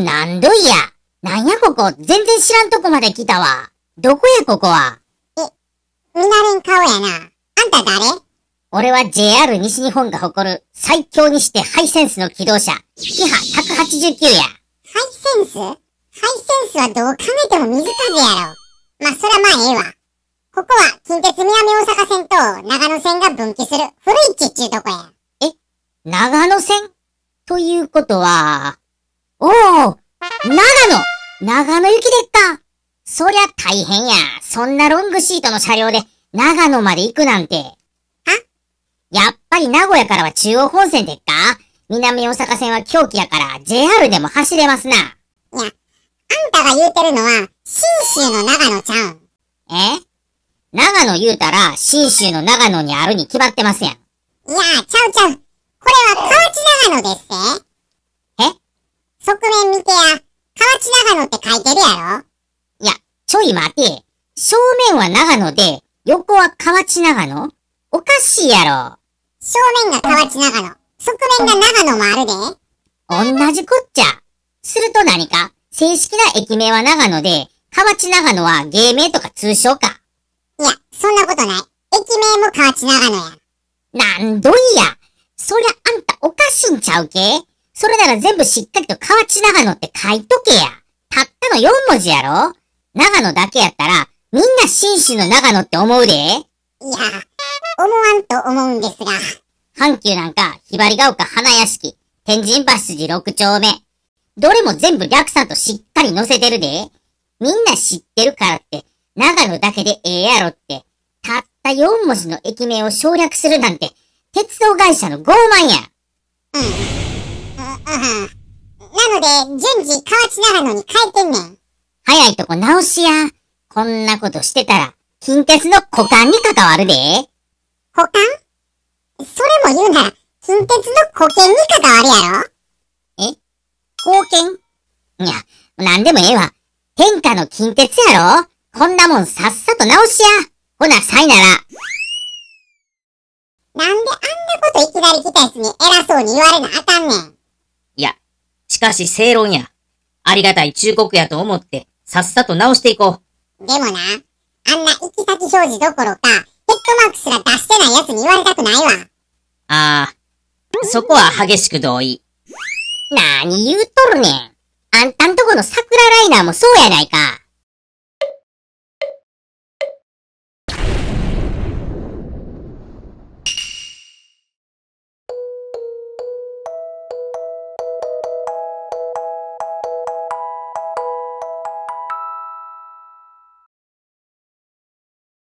何度いや。なんやここ、全然知らんとこまで来たわ。どこやここは。え、見慣れん顔やな。あんた誰俺は JR 西日本が誇る最強にしてハイセンスの機動車、キハ189や。ハイセンスハイセンスはどう考えても水風やろ。まあ、そらまあええわ。ここは近鉄南大阪線と長野線が分岐する古市っちゅうとこや。え、長野線ということは、長野長野行きでっかそりゃ大変や。そんなロングシートの車両で長野まで行くなんて。はやっぱり名古屋からは中央本線でっか南大阪線は狂気やから JR でも走れますな。いや、あんたが言うてるのは、信州の長野ちゃうん。え長野言うたら、信州の長野にあるに決まってますやん。いや、ちゃうちゃう。これは河内長野ですって。え側面見てや。野って書いてるやろいや、ちょい待て。正面は長野で、横は河内長野おかしいやろ。正面が河内長野。側面が長野もあるで。同じこっちゃ。すると何か、正式な駅名は長野で、河内長野は芸名とか通称か。いや、そんなことない。駅名も河内長野や。なんどいや。そりゃあんたおかしいんちゃうけそれなら全部しっかりと河内長野って書いとけや。の4文字やろ長野だけやったら、みんな紳士の長野って思うで。いや、思わんと思うんですが。阪急なんか、ひばりが丘花屋敷、天神橋筋6丁目。どれも全部略さんとしっかり載せてるで。みんな知ってるからって、長野だけでええやろって、たった4文字の駅名を省略するなんて、鉄道会社の傲慢や。うん。うん。なので、順次、河内長野に帰ってんねん。早いとこ直しや。こんなことしてたら、近鉄の股間に関わるで。股間それも言うなら、近鉄の股間に関わるやろえ貢献いや、なんでもええわ。天下の近鉄やろこんなもんさっさと直しや。ほな、さいなら。なんであんなこといきなり来たやつに偉そうに言われなあかんねん。しかし正論や。ありがたい忠告やと思って、さっさと直していこう。でもな、あんな行き先表示どころか、ヘッドマークすら出してない奴に言われたくないわ。ああ、そこは激しく同意。なーに言うとるねん。あんたんとこの桜ライナーもそうやないか。